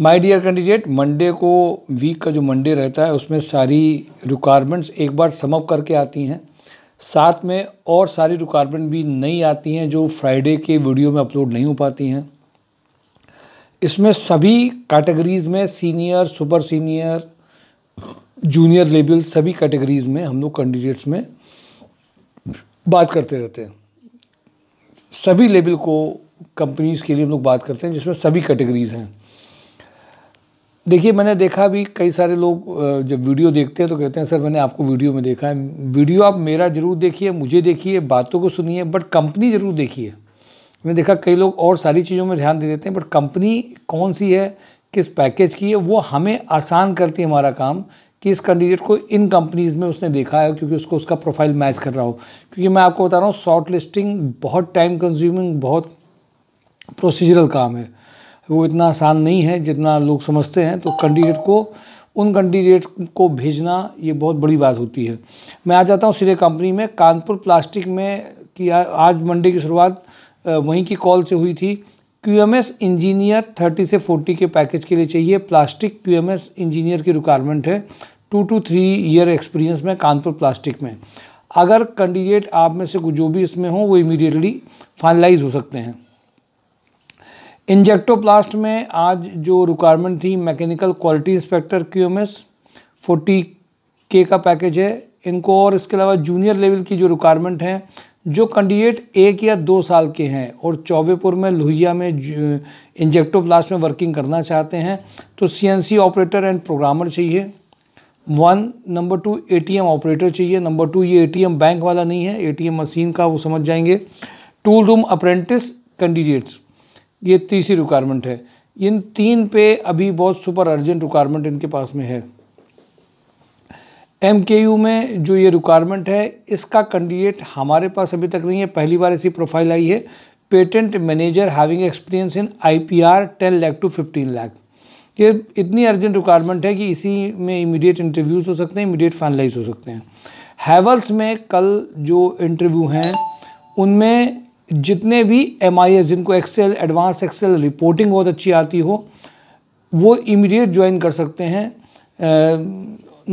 my dear candidate Monday को week का जो मंडे रहता है उसमें सारी रिक्वायरमेंट्स एक बार समअप करके आती हैं साथ में और सारी रिक्वायरमेंट भी नई आती हैं जो फ्राइडे के वीडियो में अपलोड नहीं हो पाती हैं इसमें सभी कैटेगरीज़ में senior super senior junior level सभी कैटेगरीज़ में हम लोग कैंडिडेट्स में बात करते रहते हैं सभी लेवल को कंपनीज़ के लिए हम लोग बात करते हैं जिसमें सभी कैटेगरीज़ हैं देखिए मैंने देखा भी कई सारे लोग जब वीडियो देखते हैं तो कहते हैं सर मैंने आपको वीडियो में देखा है वीडियो आप मेरा ज़रूर देखिए मुझे देखिए बातों को सुनिए बट कंपनी ज़रूर देखिए मैंने देखा कई लोग और सारी चीज़ों में ध्यान दे देते हैं बट कंपनी कौन सी है किस पैकेज की है वो हमें आसान करती है हमारा काम कि इस कैंडिडेट को इन कंपनीज़ में उसने देखा है क्योंकि उसको उसका प्रोफाइल मैच कर रहा हो क्योंकि मैं आपको बता रहा हूँ शॉर्ट लिस्टिंग बहुत टाइम कंज्यूमिंग बहुत प्रोसीजरल काम है वो इतना आसान नहीं है जितना लोग समझते हैं तो कैंडिडेट को उन कैंडिडेट को भेजना ये बहुत बड़ी बात होती है मैं आ जाता हूँ सीधे कंपनी में कानपुर प्लास्टिक में कि आज मंडे की शुरुआत वहीं की कॉल से हुई थी क्यूएमएस इंजीनियर 30 से 40 के पैकेज के लिए चाहिए प्लास्टिक क्यूएमएस इंजीनियर की रिक्वायरमेंट है two two three year experience में कानपुर प्लास्टिक में अगर कैंडिडेट आप में से जो भी इसमें हो वो इमीडिएटली फाइनलाइज हो सकते हैं इंजेक्टोप्लास्ट में आज जो रिक्वायरमेंट थी mechanical quality inspector Q M S forty K का पैकेज है इनको और इसके अलावा जूनियर लेवल की जो रिक्वायरमेंट हैं जो कैंडिडेट एक या दो साल के हैं और चौबेपुर में लोहिया में इंजेक्टोप्लास्ट में वर्किंग करना चाहते हैं तो सीएनसी ऑपरेटर एंड प्रोग्रामर चाहिए one number two ATM operator चाहिए नंबर टू ये एटीएम बैंक वाला नहीं है एटीएम मशीन का वो समझ जाएंगे टूल रूम अप्रेंटिस कैंडिडेट्स ये तीसरी रिक्वायरमेंट है इन तीन पे अभी बहुत सुपर अर्जेंट रिक्वायरमेंट इनके पास में है एम के यू में जो ये रिक्वायरमेंट है इसका कैंडिडेट हमारे पास अभी तक नहीं है पहली बार ऐसी प्रोफाइल आई है patent manager having experience in I P R ten lakh to fifteen lakh ये इतनी अर्जेंट रिक्वायरमेंट है कि इसी में इमीडिएट इंटरव्यूज़ हो सकते हैं इमीडिएट फाइनलाइज हो सकते हैं हैवल्स में कल जो इंटरव्यू हैं उनमें जितने भी एम आई एस जिनको एक्सेल एडवांस एक्सेल रिपोर्टिंग बहुत अच्छी आती हो वो इमीडिएट ज्वाइन कर सकते हैं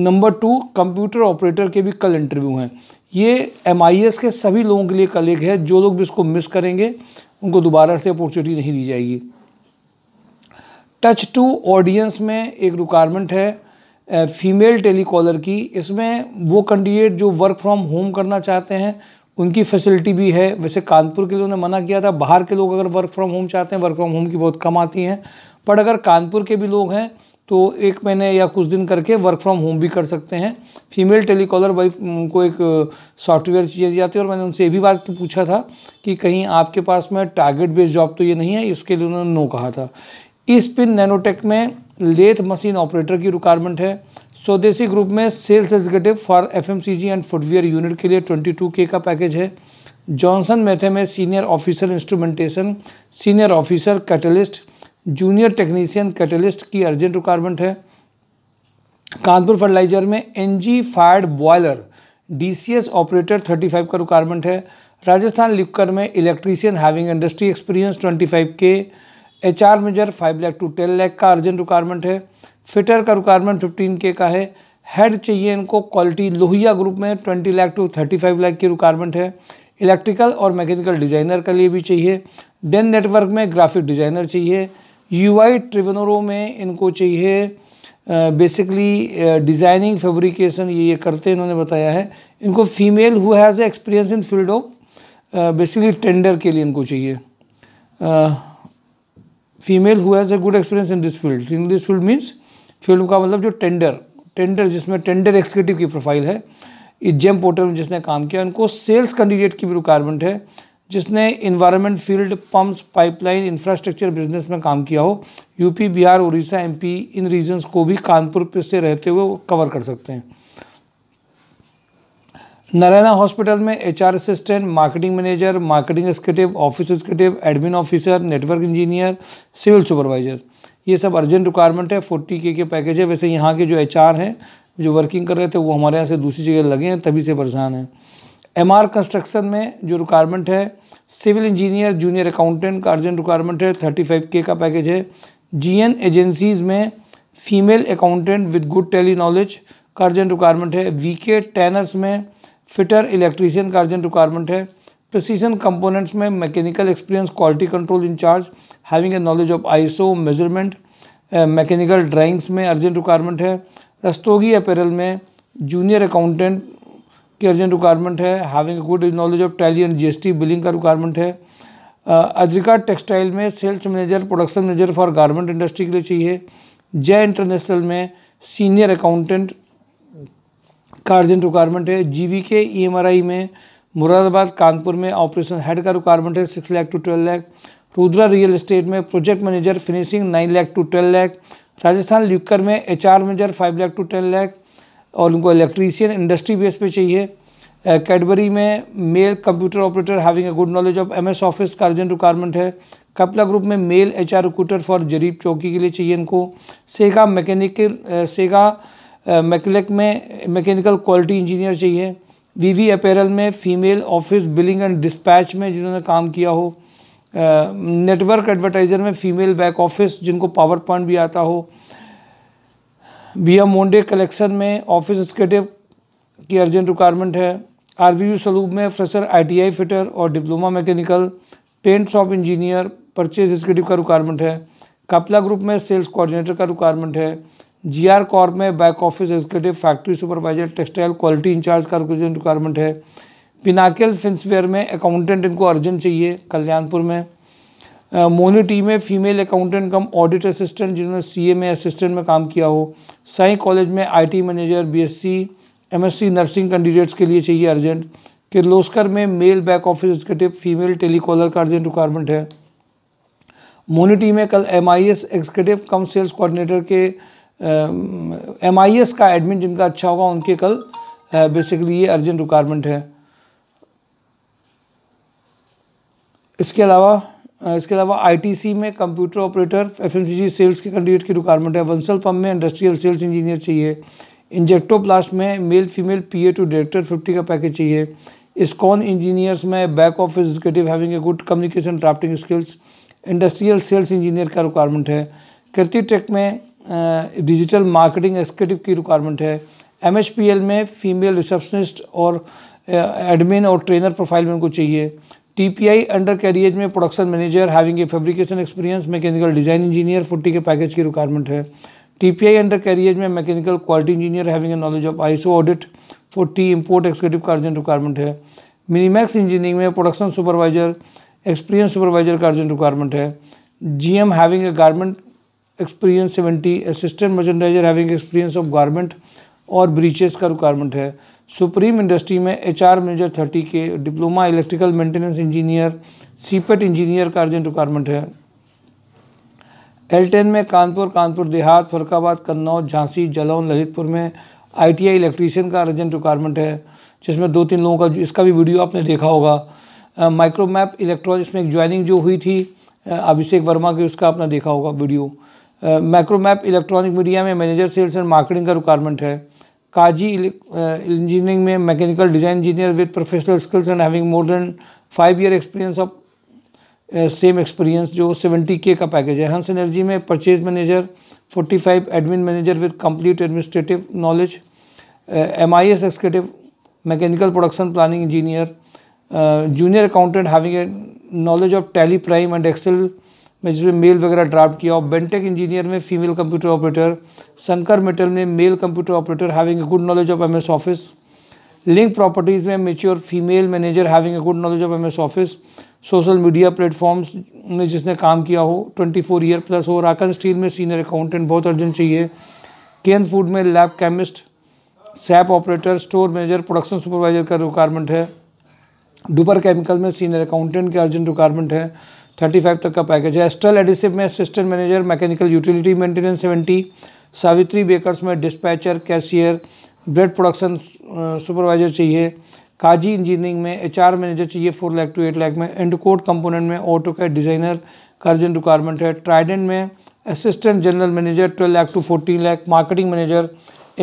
नंबर टू कंप्यूटर ऑपरेटर के भी कल इंटरव्यू हैं ये एम आई एस के सभी लोगों के लिए कल एक है जो लोग भी इसको मिस करेंगे उनको दोबारा से अपॉर्चुनिटी नहीं दी जाएगी टच टू ऑडियंस में एक रिक्वायरमेंट है फीमेल टेलीकॉलर की इसमें वो कैंडिडेट जो वर्क फ्रॉम होम करना चाहते हैं उनकी फैसिलिटी भी है वैसे कानपुर के लिए ने मना किया था बाहर के लोग अगर वर्क फ्रॉम होम चाहते हैं वर्क फ्रॉम होम की बहुत कम आती हैं बट अगर कानपुर के भी लोग हैं तो एक महीने या कुछ दिन करके वर्क फ्रॉम होम भी कर सकते हैं फीमेल टेलीकॉलर वाइफ को एक सॉफ्टवेयर दी जाती है और मैंने उनसे ये भी बात पूछा था कि कहीं आपके पास में टारगेट बेस्ड जॉब तो ये नहीं है इसके लिए उन्होंने नो कहा था इस पिन नैनोटेक में लेथ मशीन ऑपरेटर की रिक्वायरमेंट है स्वदेशी ग्रुप में sales executive for FMCG and footwear unit के लिए के का पैकेज है जॉनसन मेथे में senior officer instrumentation senior officer catalyst junior technician catalyst की अर्जेंट रिक्वायरमेंट है कानपुर फर्टिलाइजर में NG fired boiler DCS operator 35 का रिक्वायरमेंट है राजस्थान लिक्कर में electrician having industry experience 25 K H R major five lakh to ten lakh का urgent requirement है fitter का requirement fifteen K का है हेड चाहिए इनको क्वालिटी लोहिया ग्रुप में twenty lakh to thirty five lakh की रिक्वायरमेंट है इलेक्ट्रिकल और मैकेनिकल डिजाइनर के लिए भी चाहिए डेन नेटवर्क में ग्राफिक डिजाइनर चाहिए यू आई ट्रिवेनोरो में इनको चाहिए बेसिकली डिज़ाइनिंग फेब्रिकेशन ये ये करते इन्होंने बताया है इनको female who has experience in field of basically tender के लिए इनको चाहिए uh, female who has a good experience in this field in this field means field का मतलब जो टेंडर टेंडर जिसमें टेंडर एक्सिक्यूटिव की प्रोफाइल है इस जेम पोर्टल में जिसने काम किया उनको सेल्स कैंडिडेट की भी रिक्वायरमेंट है जिसने environment field pumps pipeline infrastructure business में काम किया हो यूपी बिहार उड़ीसा एमपी इन रीजन्स को भी कानपुर से रहते हुए कवर कर सकते हैं नारायणा हॉस्पिटल में H R assistant marketing manager marketing executive office executive admin officer network engineer civil supervisor ये सब अर्जेंट रिक्वायरमेंट है फोर्टी के के पैकेज है वैसे यहाँ के जो एच हैं जो वर्किंग कर रहे थे वो हमारे यहाँ से दूसरी जगह लगे हैं तभी से परेशान हैं एम आर कंस्ट्रक्शन में जो रिक्वायरमेंट है सिविल इंजीनियर जूनियर अकाउंटेंट का अर्जेंट रिक्वायरमेंट है थर्टी फाइव के का पैकेज है जी एन एजेंसीज़ में female accountant with good Tally knowledge का अर्जेंट रिक्वायरमेंट है वी के टेनर्स में फिटर इलेक्ट्रीशियन का अर्जेंट रिक्वायरमेंट है प्रिसीजन कंपोनेंट्स में mechanical experience quality control incharge having a knowledge of ISO measurement mechanical drawings में urgent requirement है Rastogi apparel में junior accountant की अर्जेंट रिक्वायरमेंट है having good knowledge of Tally and GST billing का requirement है Adrika textile में sales manager production manager for garment industry के लिए चाहिए जय इंटरनेशनल में सीनियर अकाउंटेंट का अर्जेंट रिक्वायरमेंट है जी के ई e में मुरादाबाद कानपुर में ऑपरेशन हेड का रिक्वायरमेंट है six lakh to twelve lakh Rudra real estate में project manager finishing nine lakh to twelve lakh Rajasthan liquor में H R manager five lakh to ten lakh और उनको इलेक्ट्रीशियन इंडस्ट्री बेस पे चाहिए कैडबरी में mail computer operator having a good knowledge of MS office का urgent requirement है Kapla group में मेल एचआर रिक्रूटर फॉर जरीब चौकी के लिए चाहिए इनको सेगा मैकेनिकल सेगा मैकलेक में मैकेनिकल क्वालिटी इंजीनियर चाहिए वीवी अपेरल में female office billing and dispatch में जिन्होंने काम किया हो नेटवर्क एडवर्टाइज़र में फ़ीमेल बैक ऑफिस जिनको पावर पॉइंट भी आता हो बिया मोंडे कलेक्शन में ऑफिस एक्सकेटिव की अर्जेंट रिक्वायरमेंट है आर वी यू सलूब में फ्रेशर आई फिटर और diploma mechanical paint shop engineer purchase executive का रिक्वायरमेंट है कापला ग्रुप में सेल्स कोऑर्डिनेटर का रिक्वायरमेंट है जी आर कॉर में back office executive factory supervisor textile quality incharge का रिक्वायरमेंट है पिनाकेल फिंसवेयर में अकाउंटेंट इनको अर्जेंट चाहिए कल्याणपुर में मोनी टी में female accountant cum audit assistant जिन्होंने सीए में असिस्टेंट में काम किया हो साई कॉलेज में T manager S C nursing candidates के लिए चाहिए अर्जेंट किर्लोस्कर में male back office executive female telecaller का अर्जेंट रिक्वायरमेंट है मोनी टी में कल M I S executive cum sales coordinator K M I S का एडमिन जिनका अच्छा होगा उनके कल बेसिकली ये अर्जेंट रिक्वायरमेंट है इसके अलावा इसके अलावा आईटीसी में कंप्यूटर ऑपरेटर एफएमसीजी सेल्स के कैंडिडेट की रिक्वायरमेंट है वंसल पम्प में इंडस्ट्रियल सेल्स इंजीनियर चाहिए इंजेक्टो प्लास्ट में male female PA to director fifty का पैकेज चाहिए इसकॉन इंजीनियर्स में back of executive having a good communication drafting skills industrial sales engineer का रिक्वायरमेंट है कृति टेक में डिजिटल मार्केटिंग एक्सक्यूटिव की requirement है एम में फीमेल रिसेप्शनिस्ट और एडमिन और ट्रेनर प्रोफाइल में उनको चाहिए T P I undercarriage में production manager having a fabrication experience mechanical design engineer forty K package की रिक्वायरमेंट है T P I undercarriage में mechanical quality engineer having a knowledge of ISO audit forty import executive का urgent requirement है Minimax engineering में production supervisor experience supervisor का urgent requirement है G M having a garment experience seventy assistant merchandiser having experience of garment और breaches का requirement है supreme industry में H R manager thirty K diploma electrical maintenance engineer CIPET engineer का urgent requirement है L ten में कानपुर कानपुर देहात फरकाबाद कन्नौज झांसी जलौन ललितपुर में ITI electrician का अर्जेंट रिक्वायरमेंट है जिसमें दो तीन लोगों का इसका भी वीडियो आपने देखा होगा माइक्रोमैप इलेक्ट्रॉनिक्स में एक ज्वाइनिंग जो हुई थी अभिषेक वर्मा की उसका आपने देखा होगा वीडियो माइक्रोमैप इलेक्ट्रॉनिक मीडिया में मैनेजर सेल्स एंड मार्केटिंग का रिक्वायरमेंट है काजी इंजीनियरिंग में mechanical design engineer with professional skills and having more than five year experience of same experience जो सेवेंटी के का पैकेज है हंस एनर्जी में purchase manager forty five admin manager with complete administrative knowledge M I S executive mechanical production planning engineer junior accountant having a knowledge of Tally prime and Excel में जिसमें mail वगैरह draft किया और Bentec engineer में female computer operator Shankar metal में mail computer operator having a good knowledge of M S office link properties में mature female manager having a good knowledge of M S office social media platforms में जिसने काम किया हो twenty four year plus हो राकन steel में senior accountant बहुत अर्जेंट चाहिए केन फूड में lab chemist SAP operator store manager production supervisor का रिक्वायरमेंट है डुपर केमिकल में सीनियर अकाउंटेंट के अर्जेंट रिक्वायरमेंट है थर्टी फाइव तक का पैकेज है एस्ट्रल एडिसिव में assistant manager mechanical utility maintenance seventy Savitri bakers में dispatcher cashier bread production supervisor चाहिए काजी इंजीनियरिंग में एच आर मैनेजर चाहिए four lakh to eight lakh में एंड कोड कंपोनेंट में ऑटो का डिज़ाइनर का रिक्वायरमेंट है ट्राइडेंट में assistant general manager twelve lakh to fourteen lakh marketing manager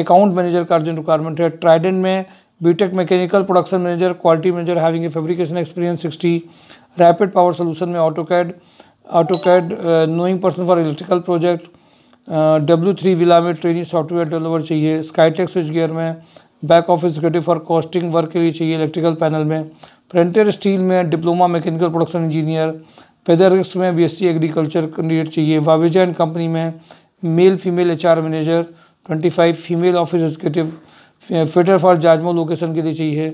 account manager का अर्जेंट रिक्वायरमेंट है ट्राइडेंट में BTech mechanical production manager quality manager having a fabrication experience sixty rapid power solution में AutoCAD, AutoCAD uh, knowing person for electrical project W three villa में training software developer चाहिए Skytech switch gear में back office executive for costing work के लिए चाहिए electrical panel में printed steel में diploma mechanical production engineer पेदरिक्स में बीएससी एग्रीकल्चर कैंडिडेट चाहिए वाविजा एंड कंपनी में male female H manager twenty five female office executive fitter for जाजमो लोकेशन के लिए चाहिए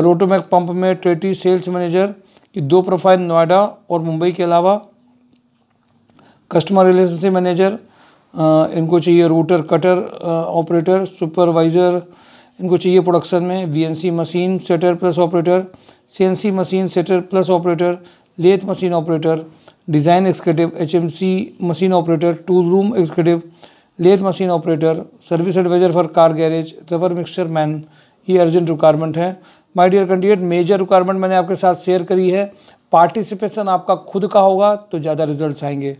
रोटोमैक uh, पंप में ट्रेटी सेल्स मैनेजर कि दो प्रोफाइल नोएडा और मुंबई के अलावा कस्टमर रिलेशनशिप मैनेजर इनको चाहिए रूटर कटर ऑपरेटर सुपरवाइज़र इनको चाहिए प्रोडक्शन में VNC machine setter plus operator CNC machine setter plus operator lathe machine operator design executive HMC machine operator tool room executive lathe machine operator service advisor for car garage rubber mixture man ये urgent requirement है my dear candidate major requirement मैंने आपके साथ share करी है participation आपका खुद का होगा तो ज़्यादा रिजल्ट आएंगे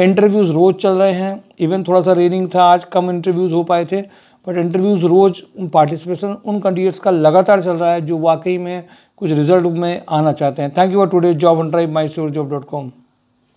इंटरव्यूज़ रोज़ चल रहे हैं इवन थोड़ा सा रेनिंग था आज कम इंटरव्यूज़ हो पाए थे बट इंटरव्यूज़ रोज़ पार्टिसिपेशन उन कैंडिडेट्स का लगातार चल रहा है जो वाकई में कुछ रिजल्ट में आना चाहते हैं thank you for today job on drive my store job dot com